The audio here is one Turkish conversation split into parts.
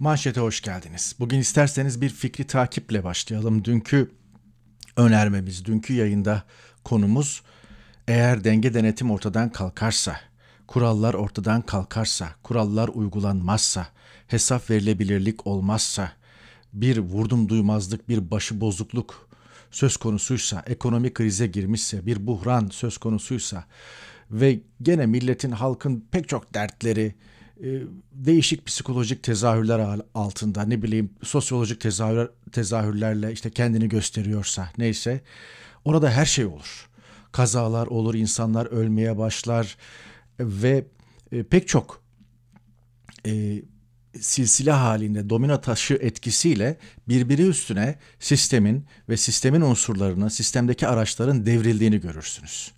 Manşete hoş geldiniz. Bugün isterseniz bir fikri takiple başlayalım. Dünkü önermemiz, dünkü yayında konumuz eğer denge denetim ortadan kalkarsa, kurallar ortadan kalkarsa, kurallar uygulanmazsa, hesap verilebilirlik olmazsa, bir vurdum duymazlık, bir başı bozukluk söz konusuysa, ekonomi krize girmişse, bir buhran söz konusuysa ve gene milletin, halkın pek çok dertleri, ee, değişik psikolojik tezahürler altında ne bileyim sosyolojik tezahürler, tezahürlerle işte kendini gösteriyorsa neyse orada her şey olur. Kazalar olur, insanlar ölmeye başlar ve e, pek çok e, silsile halinde domino taşı etkisiyle birbiri üstüne sistemin ve sistemin unsurlarını, sistemdeki araçların devrildiğini görürsünüz.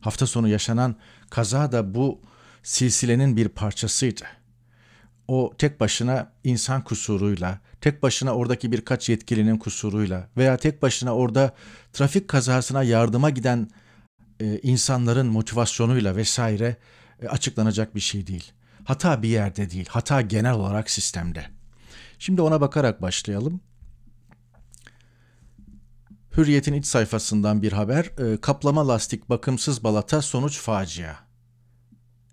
Hafta sonu yaşanan kaza da bu silsilenin bir parçasıydı. O tek başına insan kusuruyla, tek başına oradaki birkaç yetkilinin kusuruyla veya tek başına orada trafik kazasına yardıma giden e, insanların motivasyonuyla vesaire e, açıklanacak bir şey değil. Hata bir yerde değil, hata genel olarak sistemde. Şimdi ona bakarak başlayalım. Hürriyet'in iç sayfasından bir haber. E, kaplama lastik bakımsız balata sonuç facia.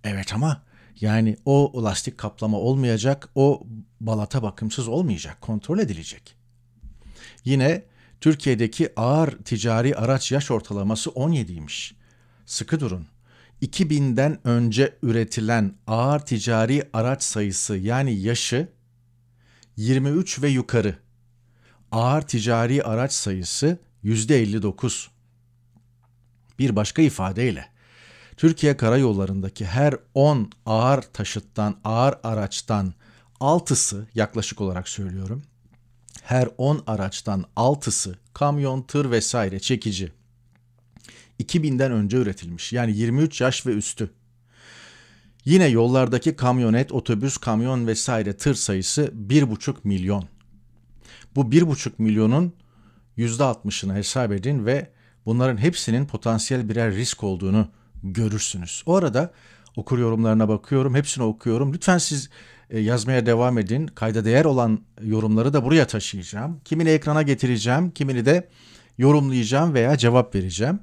Evet ama yani o lastik kaplama olmayacak, o balata bakımsız olmayacak, kontrol edilecek. Yine Türkiye'deki ağır ticari araç yaş ortalaması 17'ymiş. Sıkı durun. 2000'den önce üretilen ağır ticari araç sayısı yani yaşı 23 ve yukarı. Ağır ticari araç sayısı %59. Bir başka ifadeyle Türkiye karayollarındaki her 10 ağır taşıttan, ağır araçtan 6'sı yaklaşık olarak söylüyorum. Her 10 araçtan 6'sı kamyon, tır vesaire çekici. 2000'den önce üretilmiş. Yani 23 yaş ve üstü. Yine yollardaki kamyonet, otobüs, kamyon vesaire tır sayısı 1,5 milyon. Bu 1,5 milyonun %60'ını hesap edin ve bunların hepsinin potansiyel birer risk olduğunu görürsünüz. O arada okur yorumlarına bakıyorum. Hepsini okuyorum. Lütfen siz e, yazmaya devam edin. Kayda değer olan yorumları da buraya taşıyacağım. Kimini ekrana getireceğim, kimini de yorumlayacağım veya cevap vereceğim.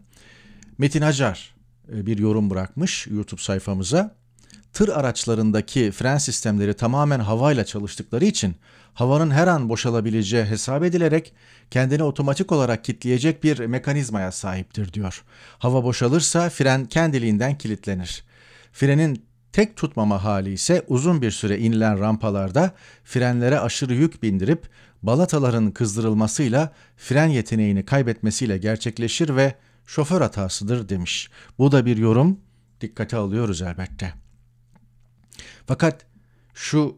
Metin Hacar e, bir yorum bırakmış YouTube sayfamıza tır araçlarındaki fren sistemleri tamamen havayla çalıştıkları için havanın her an boşalabileceği hesap edilerek kendini otomatik olarak kilitleyecek bir mekanizmaya sahiptir diyor. Hava boşalırsa fren kendiliğinden kilitlenir. Frenin tek tutmama hali ise uzun bir süre inilen rampalarda frenlere aşırı yük bindirip balataların kızdırılmasıyla fren yeteneğini kaybetmesiyle gerçekleşir ve şoför hatasıdır demiş. Bu da bir yorum dikkate alıyoruz elbette. Fakat şu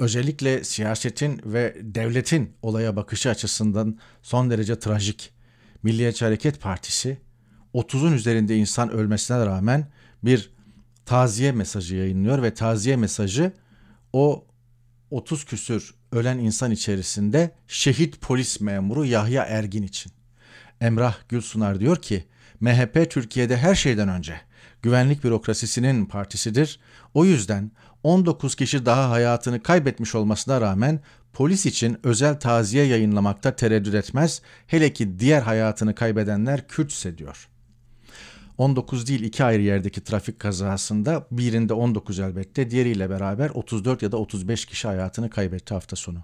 özellikle siyasetin ve devletin olaya bakışı açısından son derece trajik. Milliyetçi Hareket Partisi 30'un üzerinde insan ölmesine rağmen bir taziye mesajı yayınlıyor ve taziye mesajı o 30 küsür ölen insan içerisinde şehit polis memuru Yahya Ergin için. Emrah Gülsunar diyor ki MHP Türkiye'de her şeyden önce güvenlik bürokrasisinin partisidir o yüzden 19 kişi daha hayatını kaybetmiş olmasına rağmen polis için özel taziye yayınlamakta tereddüt etmez, hele ki diğer hayatını kaybedenler Kürtse diyor. 19 değil iki ayrı yerdeki trafik kazasında birinde 19 elbette diğeriyle beraber 34 ya da 35 kişi hayatını kaybetti hafta sonu.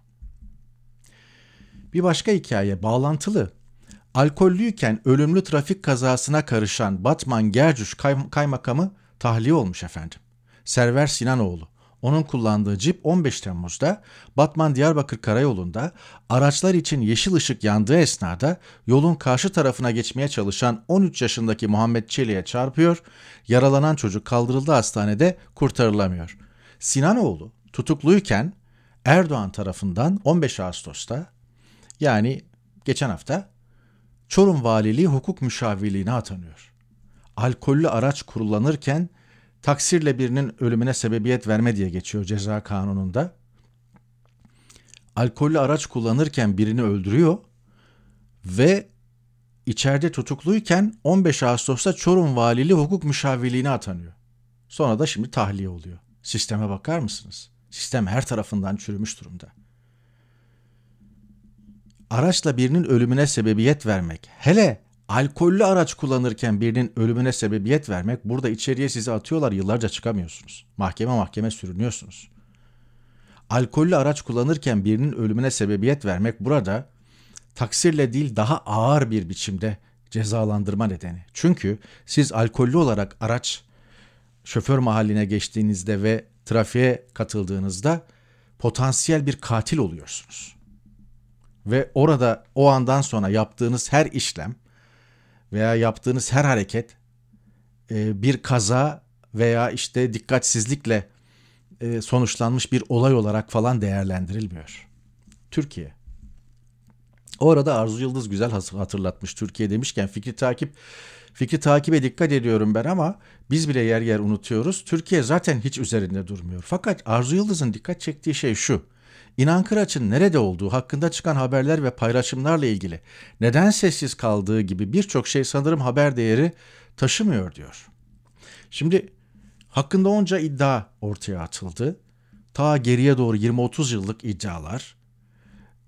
Bir başka hikaye bağlantılı. Alkollüyken ölümlü trafik kazasına karışan Batman Gercüş kay- kaymakamı tahliye olmuş efendim. Server Sinanoğlu. Onun kullandığı cip 15 Temmuz'da Batman Diyarbakır Karayolu'nda araçlar için yeşil ışık yandığı esnada yolun karşı tarafına geçmeye çalışan 13 yaşındaki Muhammed Çelik'e çarpıyor. Yaralanan çocuk kaldırıldı hastanede kurtarılamıyor. Sinanoğlu tutukluyken Erdoğan tarafından 15 Ağustos'ta yani geçen hafta Çorum Valiliği hukuk müşavirliğine atanıyor. Alkollü araç kullanırken taksirle birinin ölümüne sebebiyet verme diye geçiyor ceza kanununda. Alkollü araç kullanırken birini öldürüyor ve içeride tutukluyken 15 Ağustos'ta Çorum Valiliği hukuk müşavirliğine atanıyor. Sonra da şimdi tahliye oluyor. Sisteme bakar mısınız? Sistem her tarafından çürümüş durumda. Araçla birinin ölümüne sebebiyet vermek, hele alkollü araç kullanırken birinin ölümüne sebebiyet vermek burada içeriye sizi atıyorlar yıllarca çıkamıyorsunuz. Mahkeme mahkeme sürünüyorsunuz. Alkollü araç kullanırken birinin ölümüne sebebiyet vermek burada taksirle değil daha ağır bir biçimde cezalandırma nedeni. Çünkü siz alkollü olarak araç şoför mahalline geçtiğinizde ve trafiğe katıldığınızda potansiyel bir katil oluyorsunuz. Ve orada o andan sonra yaptığınız her işlem veya yaptığınız her hareket e, bir kaza veya işte dikkatsizlikle e, sonuçlanmış bir olay olarak falan değerlendirilmiyor. Türkiye. O arada Arzu Yıldız güzel hatırlatmış Türkiye demişken fikri takip fikri takibe dikkat ediyorum ben ama biz bile yer yer unutuyoruz. Türkiye zaten hiç üzerinde durmuyor. Fakat Arzu Yıldız'ın dikkat çektiği şey şu. İnan Kıraç'ın nerede olduğu hakkında çıkan haberler ve paylaşımlarla ilgili neden sessiz kaldığı gibi birçok şey sanırım haber değeri taşımıyor diyor. Şimdi hakkında onca iddia ortaya atıldı. Ta geriye doğru 20-30 yıllık iddialar.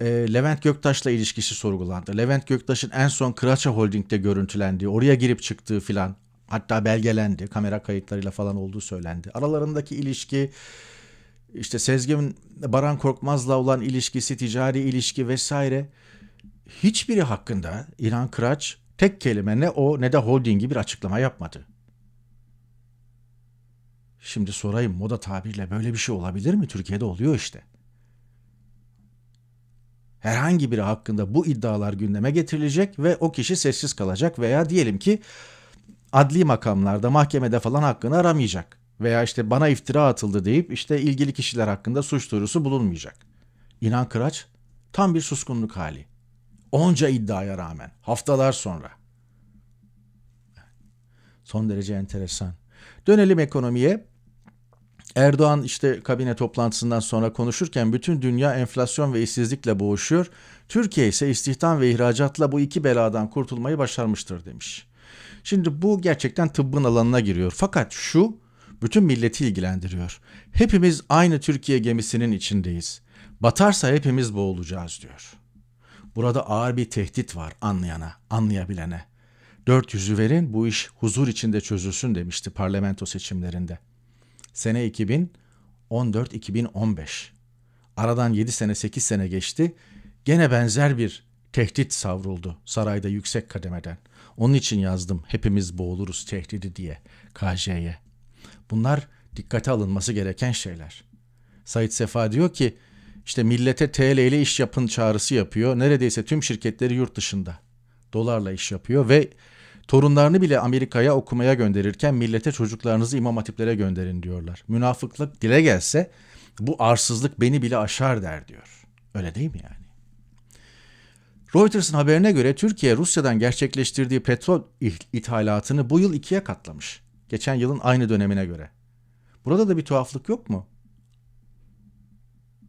Ee, Levent Göktaş'la ilişkisi sorgulandı. Levent Göktaş'ın en son Kıraça Holding'de görüntülendiği, oraya girip çıktığı filan Hatta belgelendi, kamera kayıtlarıyla falan olduğu söylendi. Aralarındaki ilişki, işte Sezgin Baran Korkmaz'la olan ilişkisi, ticari ilişki vesaire hiçbiri hakkında İlhan Kıraç tek kelime ne o ne de holdingi bir açıklama yapmadı. Şimdi sorayım moda tabirle böyle bir şey olabilir mi? Türkiye'de oluyor işte. Herhangi biri hakkında bu iddialar gündeme getirilecek ve o kişi sessiz kalacak veya diyelim ki adli makamlarda, mahkemede falan hakkını aramayacak veya işte bana iftira atıldı deyip işte ilgili kişiler hakkında suç duyurusu bulunmayacak. İnan Kıraç tam bir suskunluk hali. Onca iddiaya rağmen haftalar sonra. Son derece enteresan. Dönelim ekonomiye. Erdoğan işte kabine toplantısından sonra konuşurken bütün dünya enflasyon ve işsizlikle boğuşuyor. Türkiye ise istihdam ve ihracatla bu iki beladan kurtulmayı başarmıştır demiş. Şimdi bu gerçekten tıbbın alanına giriyor. Fakat şu bütün milleti ilgilendiriyor. Hepimiz aynı Türkiye gemisinin içindeyiz. Batarsa hepimiz boğulacağız diyor. Burada ağır bir tehdit var anlayana, anlayabilene. 400'ü verin bu iş huzur içinde çözülsün demişti parlamento seçimlerinde. Sene 2014-2015. Aradan 7 sene 8 sene geçti. Gene benzer bir tehdit savruldu sarayda yüksek kademeden. Onun için yazdım hepimiz boğuluruz tehdidi diye KJ'ye. Bunlar dikkate alınması gereken şeyler. Said Sefa diyor ki işte millete TL ile iş yapın çağrısı yapıyor. Neredeyse tüm şirketleri yurt dışında dolarla iş yapıyor ve torunlarını bile Amerika'ya okumaya gönderirken millete çocuklarınızı imam hatiplere gönderin diyorlar. Münafıklık dile gelse bu arsızlık beni bile aşar der diyor. Öyle değil mi yani? Reuters'ın haberine göre Türkiye Rusya'dan gerçekleştirdiği petrol ithalatını bu yıl ikiye katlamış. Geçen yılın aynı dönemine göre. Burada da bir tuhaflık yok mu?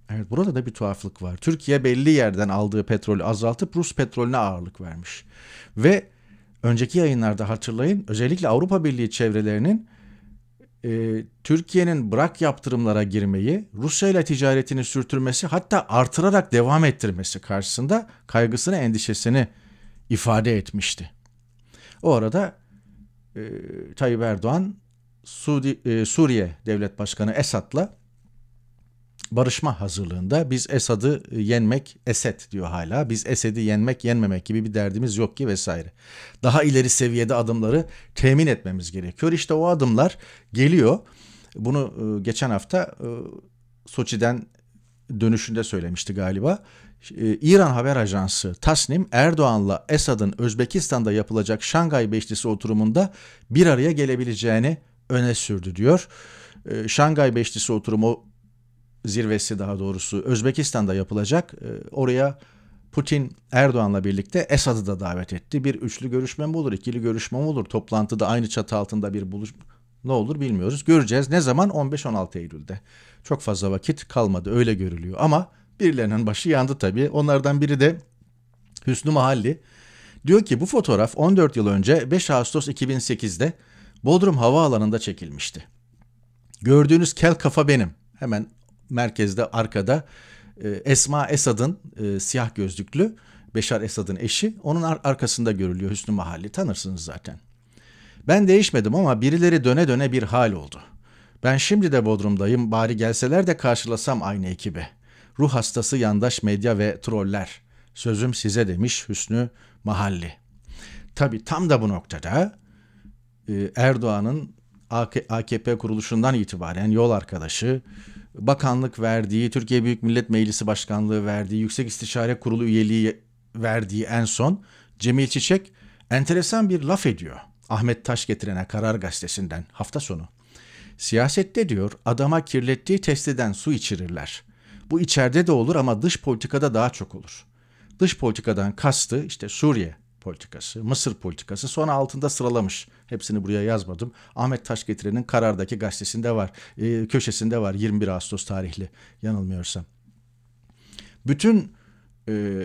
Evet burada da bir tuhaflık var. Türkiye belli yerden aldığı petrolü azaltıp Rus petrolüne ağırlık vermiş. Ve önceki yayınlarda hatırlayın özellikle Avrupa Birliği çevrelerinin e, Türkiye'nin bırak yaptırımlara girmeyi, Rusya ile ticaretini sürtürmesi, hatta artırarak devam ettirmesi karşısında kaygısını, endişesini ifade etmişti. O arada e, Tayyip Erdoğan Sudi, e, Suriye Devlet Başkanı Esad'la barışma hazırlığında. Biz Esad'ı e, yenmek, Esed diyor hala. Biz Esed'i yenmek, yenmemek gibi bir derdimiz yok ki vesaire. Daha ileri seviyede adımları temin etmemiz gerekiyor. İşte o adımlar geliyor. Bunu e, geçen hafta e, Soçi'den dönüşünde söylemişti galiba. E, İran haber ajansı Tasnim Erdoğan'la Esad'ın Özbekistan'da yapılacak Şangay Beşlisi oturumunda bir araya gelebileceğini öne sürdü diyor. E, Şangay Beşlisi oturumu zirvesi daha doğrusu Özbekistan'da yapılacak. E, oraya Putin Erdoğan'la birlikte Esad'ı da davet etti. Bir üçlü görüşme mi olur, ikili görüşme mi olur? Toplantıda aynı çatı altında bir buluş ne olur bilmiyoruz. Göreceğiz. Ne zaman? 15-16 Eylül'de. Çok fazla vakit kalmadı öyle görülüyor ama Birilerinin başı yandı tabii. Onlardan biri de Hüsnü Mahalli. Diyor ki bu fotoğraf 14 yıl önce 5 Ağustos 2008'de Bodrum Havaalanı'nda çekilmişti. Gördüğünüz kel kafa benim. Hemen merkezde arkada e, Esma Esad'ın e, siyah gözlüklü Beşar Esad'ın eşi onun arkasında görülüyor Hüsnü Mahalli tanırsınız zaten. Ben değişmedim ama birileri döne döne bir hal oldu. Ben şimdi de Bodrum'dayım bari gelseler de karşılasam aynı ekibi ruh hastası yandaş medya ve troller. Sözüm size demiş Hüsnü Mahalli. Tabi tam da bu noktada e, Erdoğan'ın AKP kuruluşundan itibaren yol arkadaşı, bakanlık verdiği, Türkiye Büyük Millet Meclisi Başkanlığı verdiği, Yüksek İstişare Kurulu üyeliği verdiği en son Cemil Çiçek enteresan bir laf ediyor. Ahmet Taş getirene Karar Gazetesi'nden hafta sonu. Siyasette diyor adama kirlettiği testiden su içirirler. Bu içeride de olur ama dış politikada daha çok olur. Dış politikadan kastı işte Suriye politikası, Mısır politikası sonra altında sıralamış. Hepsini buraya yazmadım. Ahmet Taş getirenin Karar'daki gazetesinde var, e, köşesinde var 21 Ağustos tarihli yanılmıyorsam. Bütün e,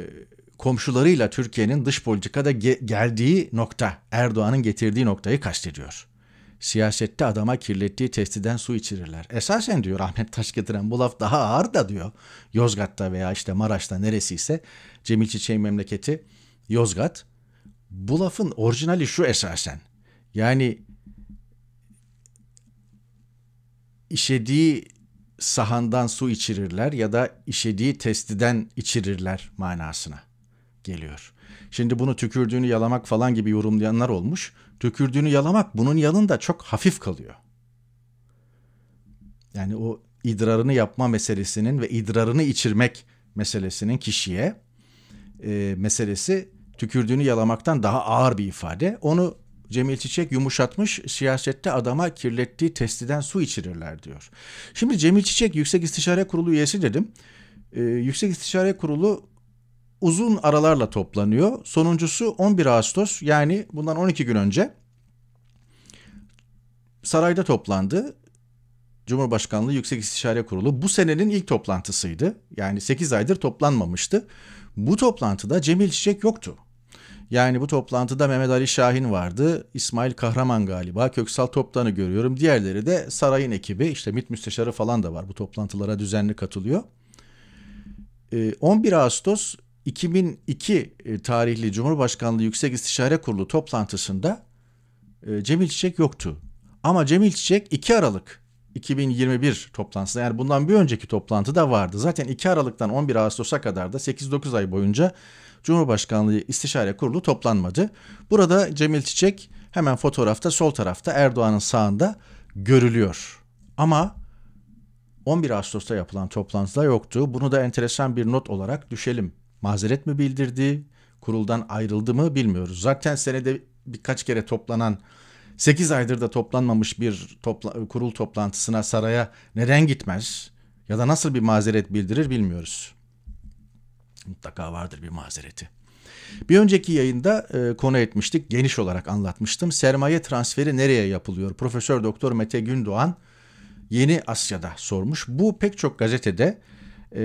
komşularıyla Türkiye'nin dış politikada ge- geldiği nokta, Erdoğan'ın getirdiği noktayı kastediyor siyasette adama kirlettiği testiden su içirirler. Esasen diyor Ahmet Taş getiren bu laf daha ağır da diyor. Yozgat'ta veya işte Maraş'ta neresiyse Cemil Çiçek'in memleketi Yozgat. Bu lafın orijinali şu esasen. Yani işediği sahandan su içirirler ya da işediği testiden içirirler manasına geliyor. Şimdi bunu tükürdüğünü yalamak falan gibi yorumlayanlar olmuş. Tükürdüğünü yalamak bunun yanında çok hafif kalıyor. Yani o idrarını yapma meselesinin ve idrarını içirmek meselesinin kişiye e, meselesi tükürdüğünü yalamaktan daha ağır bir ifade. Onu Cemil Çiçek yumuşatmış siyasette adama kirlettiği testiden su içirirler diyor. Şimdi Cemil Çiçek Yüksek İstişare Kurulu üyesi dedim. Ee, Yüksek İstişare Kurulu uzun aralarla toplanıyor. Sonuncusu 11 Ağustos yani bundan 12 gün önce sarayda toplandı. Cumhurbaşkanlığı Yüksek İstişare Kurulu bu senenin ilk toplantısıydı. Yani 8 aydır toplanmamıştı. Bu toplantıda Cemil Çiçek yoktu. Yani bu toplantıda Mehmet Ali Şahin vardı, İsmail Kahraman galiba, Köksal Toptan'ı görüyorum. Diğerleri de sarayın ekibi, işte MİT müsteşarı falan da var bu toplantılara düzenli katılıyor. 11 ee, Ağustos 2002 e, tarihli Cumhurbaşkanlığı Yüksek İstişare Kurulu toplantısında e, Cemil Çiçek yoktu. Ama Cemil Çiçek 2 Aralık 2021 toplantısında yani bundan bir önceki toplantıda vardı. Zaten 2 Aralık'tan 11 Ağustos'a kadar da 8-9 ay boyunca Cumhurbaşkanlığı İstişare Kurulu toplanmadı. Burada Cemil Çiçek hemen fotoğrafta sol tarafta Erdoğan'ın sağında görülüyor. Ama 11 Ağustos'ta yapılan toplantıda yoktu. Bunu da enteresan bir not olarak düşelim mazeret mi bildirdi, kuruldan ayrıldı mı bilmiyoruz. Zaten senede birkaç kere toplanan 8 aydır da toplanmamış bir topla, kurul toplantısına saraya neden gitmez ya da nasıl bir mazeret bildirir bilmiyoruz. Mutlaka vardır bir mazereti. Bir önceki yayında e, konu etmiştik, geniş olarak anlatmıştım. Sermaye transferi nereye yapılıyor? Profesör Doktor Mete Gündoğan Yeni Asya'da sormuş. Bu pek çok gazetede e,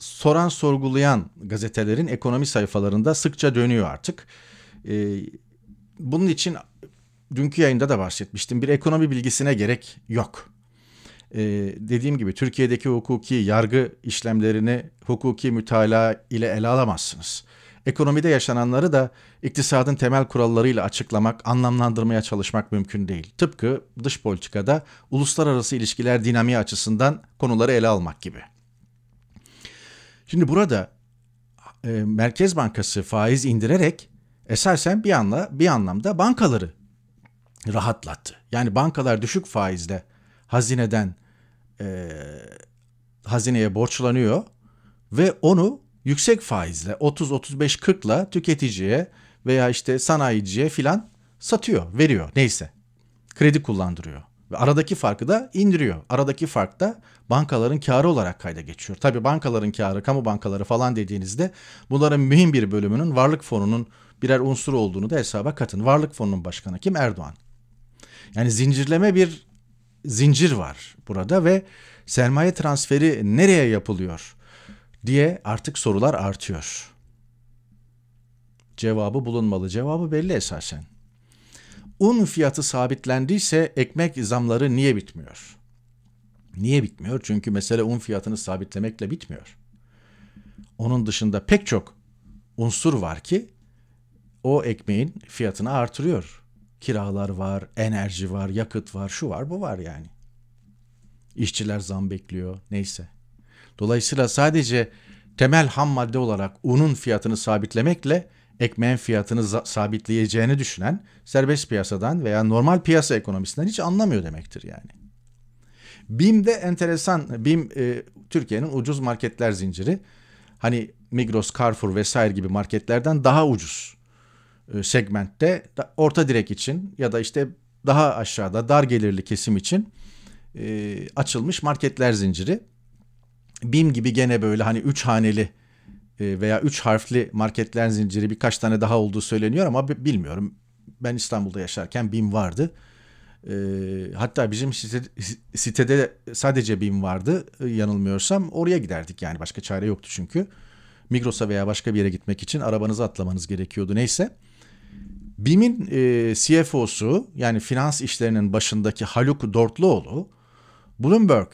soran sorgulayan gazetelerin ekonomi sayfalarında sıkça dönüyor artık. E, bunun için dünkü yayında da bahsetmiştim. Bir ekonomi bilgisine gerek yok. E, dediğim gibi Türkiye'deki hukuki yargı işlemlerini hukuki mütalaa ile ele alamazsınız. Ekonomide yaşananları da iktisadın temel kurallarıyla açıklamak, anlamlandırmaya çalışmak mümkün değil. Tıpkı dış politikada uluslararası ilişkiler dinamiği açısından konuları ele almak gibi. Şimdi burada e, Merkez Bankası faiz indirerek esasen bir anla bir anlamda bankaları rahatlattı. Yani bankalar düşük faizle hazineden e, hazineye borçlanıyor ve onu yüksek faizle 30 35 40'la tüketiciye veya işte sanayiciye filan satıyor, veriyor neyse. Kredi kullandırıyor. Ve aradaki farkı da indiriyor. Aradaki fark da bankaların karı olarak kayda geçiyor. Tabii bankaların karı, kamu bankaları falan dediğinizde bunların mühim bir bölümünün varlık fonunun birer unsur olduğunu da hesaba katın. Varlık fonunun başkanı kim? Erdoğan. Yani zincirleme bir zincir var burada ve sermaye transferi nereye yapılıyor diye artık sorular artıyor. Cevabı bulunmalı. Cevabı belli esasen un fiyatı sabitlendiyse ekmek zamları niye bitmiyor? Niye bitmiyor? Çünkü mesele un fiyatını sabitlemekle bitmiyor. Onun dışında pek çok unsur var ki o ekmeğin fiyatını artırıyor. Kiralar var, enerji var, yakıt var, şu var, bu var yani. İşçiler zam bekliyor, neyse. Dolayısıyla sadece temel ham madde olarak unun fiyatını sabitlemekle ekmeğin fiyatını sabitleyeceğini düşünen serbest piyasadan veya normal piyasa ekonomisinden hiç anlamıyor demektir yani. BİM de enteresan. BİM e, Türkiye'nin ucuz marketler zinciri. Hani Migros, Carrefour vesaire gibi marketlerden daha ucuz e, segmentte orta direk için ya da işte daha aşağıda dar gelirli kesim için e, açılmış marketler zinciri. BİM gibi gene böyle hani üç haneli e, veya 3 harfli marketler zinciri birkaç tane daha olduğu söyleniyor ama bilmiyorum. Ben İstanbul'da yaşarken BİM vardı. E, hatta bizim sitede, sadece BİM vardı e, yanılmıyorsam oraya giderdik yani başka çare yoktu çünkü. Migros'a veya başka bir yere gitmek için arabanızı atlamanız gerekiyordu neyse. BİM'in CFO'su yani finans işlerinin başındaki Haluk Dortluoğlu Bloomberg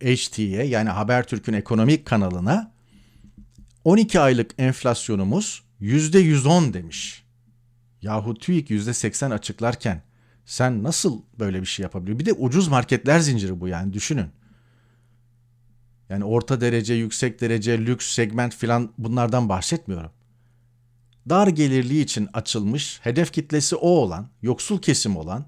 e, HT'ye yani Habertürk'ün ekonomik kanalına 12 aylık enflasyonumuz %110 demiş. Yahu TÜİK %80 açıklarken sen nasıl böyle bir şey yapabiliyor? Bir de ucuz marketler zinciri bu yani düşünün. Yani orta derece, yüksek derece, lüks segment filan bunlardan bahsetmiyorum. Dar gelirliği için açılmış, hedef kitlesi o olan, yoksul kesim olan,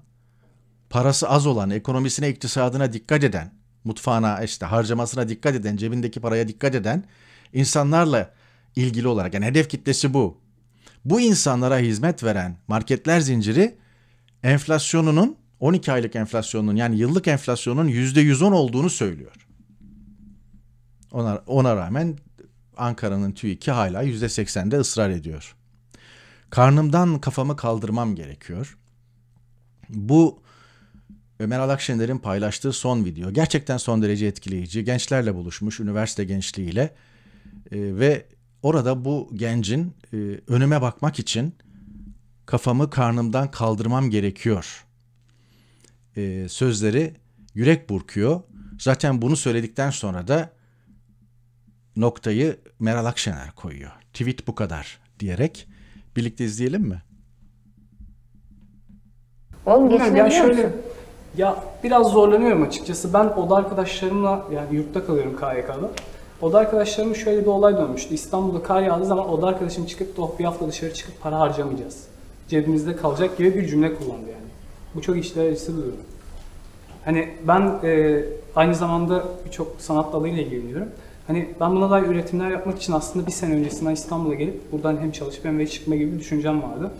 parası az olan, ekonomisine, iktisadına dikkat eden, mutfağına işte harcamasına dikkat eden, cebindeki paraya dikkat eden insanlarla ilgili olarak yani hedef kitlesi bu. Bu insanlara hizmet veren marketler zinciri enflasyonunun 12 aylık enflasyonun yani yıllık enflasyonun %110 olduğunu söylüyor. Ona, ona rağmen Ankara'nın TÜİK'i hala %80'de ısrar ediyor. Karnımdan kafamı kaldırmam gerekiyor. Bu e, Meral Akşener'in paylaştığı son video. Gerçekten son derece etkileyici. Gençlerle buluşmuş, üniversite gençliğiyle. E, ve orada bu gencin e, önüme bakmak için kafamı karnımdan kaldırmam gerekiyor. E, sözleri yürek burkuyor. Zaten bunu söyledikten sonra da noktayı Meral Akşener koyuyor. Tweet bu kadar diyerek birlikte izleyelim mi? Oğlum geçinebiliyor ya şöyle, musun? Ya biraz zorlanıyorum açıkçası. Ben oda arkadaşlarımla yani yurtta kalıyorum KYK'da. Oda arkadaşlarımın şöyle bir olay dönmüştü. İstanbul'da kar yağdığı zaman oda arkadaşım çıkıp da oh bir hafta dışarı çıkıp para harcamayacağız. Cebimizde kalacak gibi bir cümle kullandı yani. Bu çok işler bir durum. Hani ben e, aynı zamanda birçok sanat dalıyla ilgileniyorum. Hani ben buna dair üretimler yapmak için aslında bir sene öncesinden İstanbul'a gelip buradan hem çalışıp hem de çıkma gibi bir düşüncem vardı.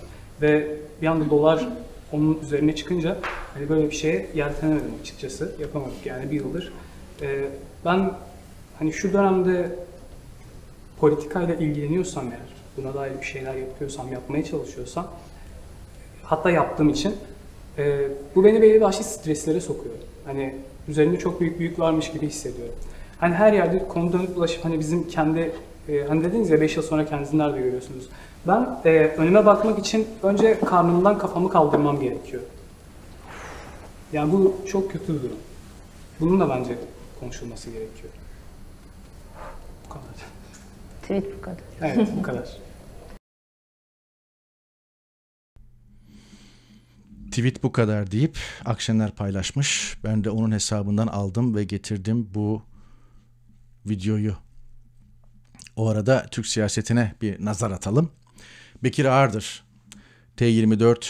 Ve bir anda dolar onun üzerine çıkınca hani böyle bir şeye yeltenemedim açıkçası. Yapamadık yani bir yıldır. E, ben hani şu dönemde politikayla ilgileniyorsam eğer, buna dair bir şeyler yapıyorsam, yapmaya çalışıyorsam, hatta yaptığım için e, bu beni belli başlı streslere sokuyor. Hani üzerinde çok büyük büyük varmış gibi hissediyorum. Hani her yerde konu dönüp dolaşıp hani bizim kendi e, hani dediniz ya 5 yıl sonra kendinizi nerede görüyorsunuz? Ben e, önüme bakmak için önce karnımdan kafamı kaldırmam gerekiyor. Yani bu çok kötü bir durum. Bunun da bence konuşulması gerekiyor kadar. Tweet bu kadar. Evet bu kadar. Tweet bu kadar deyip Akşener paylaşmış. Ben de onun hesabından aldım ve getirdim bu videoyu. O arada Türk siyasetine bir nazar atalım. Bekir Ağırdır T24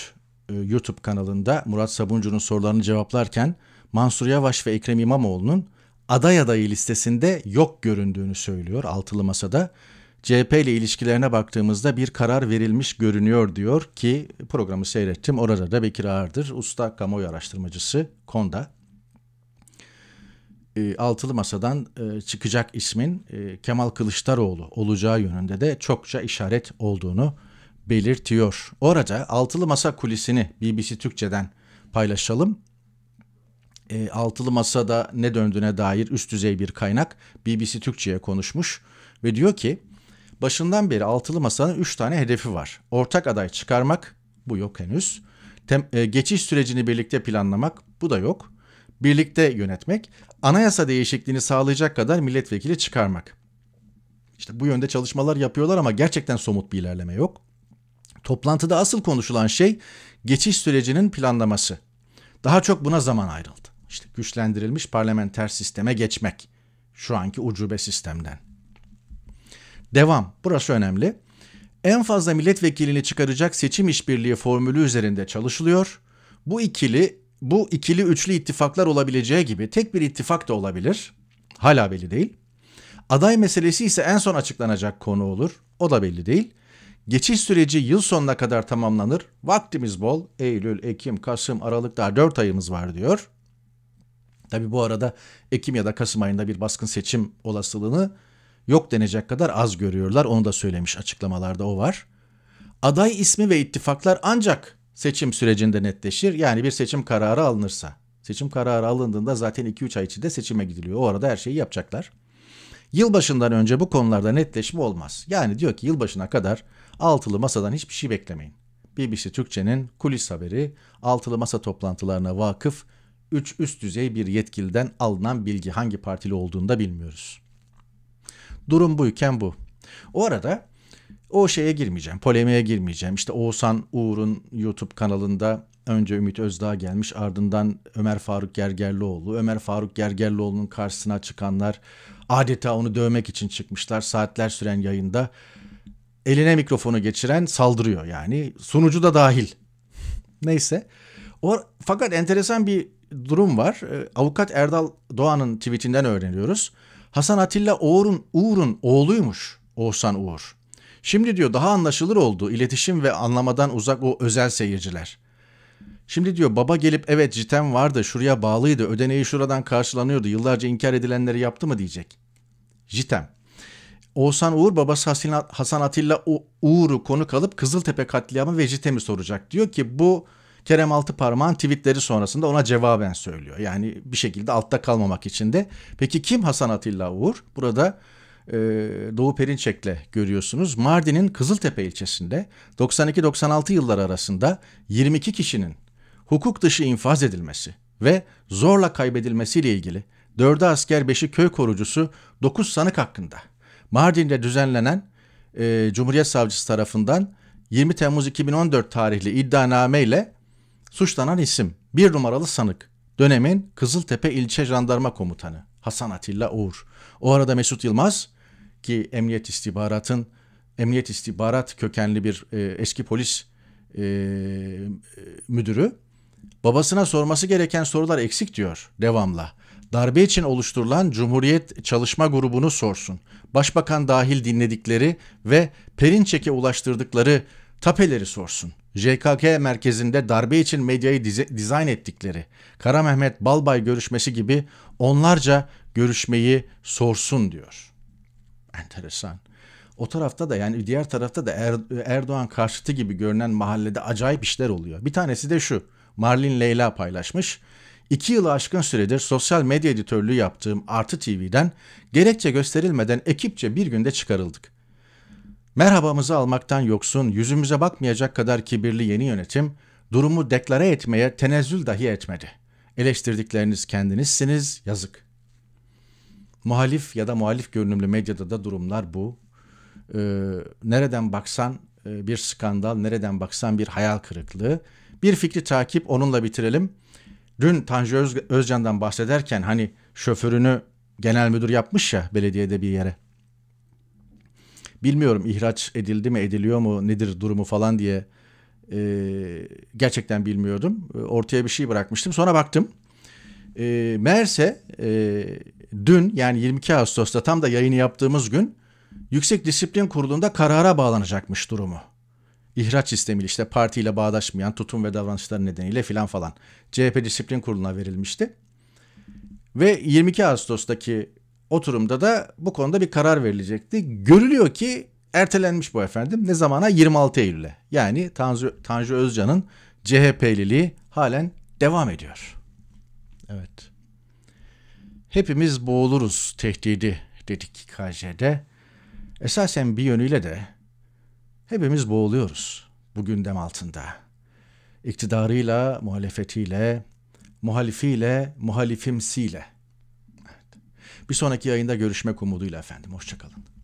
e, YouTube kanalında Murat Sabuncu'nun sorularını cevaplarken Mansur Yavaş ve Ekrem İmamoğlu'nun aday adayı listesinde yok göründüğünü söylüyor altılı masada. CHP ile ilişkilerine baktığımızda bir karar verilmiş görünüyor diyor ki programı seyrettim. Orada da Bekir Ağırdır, usta kamuoyu araştırmacısı Konda. E, altılı masadan e, çıkacak ismin e, Kemal Kılıçdaroğlu olacağı yönünde de çokça işaret olduğunu belirtiyor. Orada altılı masa kulisini BBC Türkçe'den paylaşalım e, altılı masada ne döndüğüne dair üst düzey bir kaynak BBC Türkçe'ye konuşmuş ve diyor ki başından beri altılı masanın 3 tane hedefi var. Ortak aday çıkarmak bu yok henüz. Tem, e, geçiş sürecini birlikte planlamak bu da yok. Birlikte yönetmek, anayasa değişikliğini sağlayacak kadar milletvekili çıkarmak. İşte bu yönde çalışmalar yapıyorlar ama gerçekten somut bir ilerleme yok. Toplantıda asıl konuşulan şey geçiş sürecinin planlaması. Daha çok buna zaman ayrıldı işte güçlendirilmiş parlamenter sisteme geçmek şu anki ucube sistemden. Devam. Burası önemli. En fazla milletvekilini çıkaracak seçim işbirliği formülü üzerinde çalışılıyor. Bu ikili bu ikili üçlü ittifaklar olabileceği gibi tek bir ittifak da olabilir. Hala belli değil. Aday meselesi ise en son açıklanacak konu olur. O da belli değil. Geçiş süreci yıl sonuna kadar tamamlanır. Vaktimiz bol. Eylül, Ekim, Kasım, Aralık daha 4 ayımız var diyor. Tabi bu arada Ekim ya da Kasım ayında bir baskın seçim olasılığını yok denecek kadar az görüyorlar. Onu da söylemiş açıklamalarda o var. Aday ismi ve ittifaklar ancak seçim sürecinde netleşir. Yani bir seçim kararı alınırsa. Seçim kararı alındığında zaten 2-3 ay içinde seçime gidiliyor. O arada her şeyi yapacaklar. Yılbaşından önce bu konularda netleşme olmaz. Yani diyor ki yılbaşına kadar altılı masadan hiçbir şey beklemeyin. BBC Türkçe'nin kulis haberi altılı masa toplantılarına vakıf 3 üst düzey bir yetkiliden alınan bilgi hangi partili olduğunu da bilmiyoruz. Durum buyken bu. O arada o şeye girmeyeceğim, polemiğe girmeyeceğim. İşte Oğuzhan Uğur'un YouTube kanalında önce Ümit Özdağ gelmiş ardından Ömer Faruk Gergerlioğlu. Ömer Faruk Gergerlioğlu'nun karşısına çıkanlar adeta onu dövmek için çıkmışlar. Saatler süren yayında eline mikrofonu geçiren saldırıyor yani. Sunucu da dahil. Neyse. O, fakat enteresan bir durum var. Ee, avukat Erdal Doğan'ın tweetinden öğreniyoruz. Hasan Atilla Uğur'un Uğur'un oğluymuş Oğuzhan Uğur. Şimdi diyor daha anlaşılır oldu iletişim ve anlamadan uzak o özel seyirciler. Şimdi diyor baba gelip evet citem vardı şuraya bağlıydı ödeneği şuradan karşılanıyordu yıllarca inkar edilenleri yaptı mı diyecek. Citem. Oğuzhan Uğur babası Hasan Atilla Uğur'u konu kalıp Kızıltepe katliamı ve Citem'i soracak. Diyor ki bu Kerem Altıparmak'ın tweetleri sonrasında ona cevaben söylüyor. Yani bir şekilde altta kalmamak için de. Peki kim Hasan Atilla Uğur? Burada e, Doğu Perinçek'le görüyorsunuz. Mardin'in Kızıltepe ilçesinde 92-96 yılları arasında 22 kişinin hukuk dışı infaz edilmesi ve zorla kaybedilmesiyle ilgili 4'e asker 5'i köy korucusu 9 sanık hakkında Mardin'de düzenlenen e, Cumhuriyet Savcısı tarafından 20 Temmuz 2014 tarihli iddianame ile Suçlanan isim bir numaralı sanık. Dönemin Kızıltepe İlçe Jandarma Komutanı Hasan Atilla Uğur. O arada Mesut Yılmaz ki Emniyet İstihbarat'ın Emniyet İstihbarat kökenli bir e, eski polis e, müdürü babasına sorması gereken sorular eksik diyor devamla. Darbe için oluşturulan Cumhuriyet Çalışma Grubu'nu sorsun. Başbakan dahil dinledikleri ve Perinçek'e ulaştırdıkları tapeleri sorsun.'' JKK merkezinde darbe için medyayı dizayn ettikleri, Kara Mehmet Balbay görüşmesi gibi onlarca görüşmeyi sorsun diyor. Enteresan. O tarafta da yani diğer tarafta da er-, Erdoğan karşıtı gibi görünen mahallede acayip işler oluyor. Bir tanesi de şu. Marlin Leyla paylaşmış. İki yılı aşkın süredir sosyal medya editörlüğü yaptığım Artı TV'den gerekçe gösterilmeden ekipçe bir günde çıkarıldık. Merhabamızı almaktan yoksun, yüzümüze bakmayacak kadar kibirli yeni yönetim, durumu deklare etmeye tenezzül dahi etmedi. Eleştirdikleriniz kendinizsiniz, yazık. Muhalif ya da muhalif görünümlü medyada da durumlar bu. Ee, nereden baksan e, bir skandal, nereden baksan bir hayal kırıklığı. Bir fikri takip, onunla bitirelim. Dün Tanju Özcan'dan bahsederken hani şoförünü genel müdür yapmış ya belediyede bir yere bilmiyorum ihraç edildi mi ediliyor mu nedir durumu falan diye e, gerçekten bilmiyordum. E, ortaya bir şey bırakmıştım. Sonra baktım. E, meğerse e, dün yani 22 Ağustos'ta tam da yayını yaptığımız gün Yüksek Disiplin Kurulu'nda karara bağlanacakmış durumu. İhraç sistemiyle işte partiyle bağdaşmayan tutum ve davranışlar nedeniyle filan falan. CHP Disiplin Kurulu'na verilmişti. Ve 22 Ağustos'taki oturumda da bu konuda bir karar verilecekti. Görülüyor ki ertelenmiş bu efendim. Ne zamana? 26 Eylül'e. Yani Tanju, Tanju Özcan'ın CHP'liliği halen devam ediyor. Evet. Hepimiz boğuluruz tehdidi dedik KJ'de. Esasen bir yönüyle de hepimiz boğuluyoruz bu gündem altında. İktidarıyla, muhalefetiyle, muhalifiyle, muhalifimsiyle. Bir sonraki yayında görüşmek umuduyla efendim. Hoşçakalın.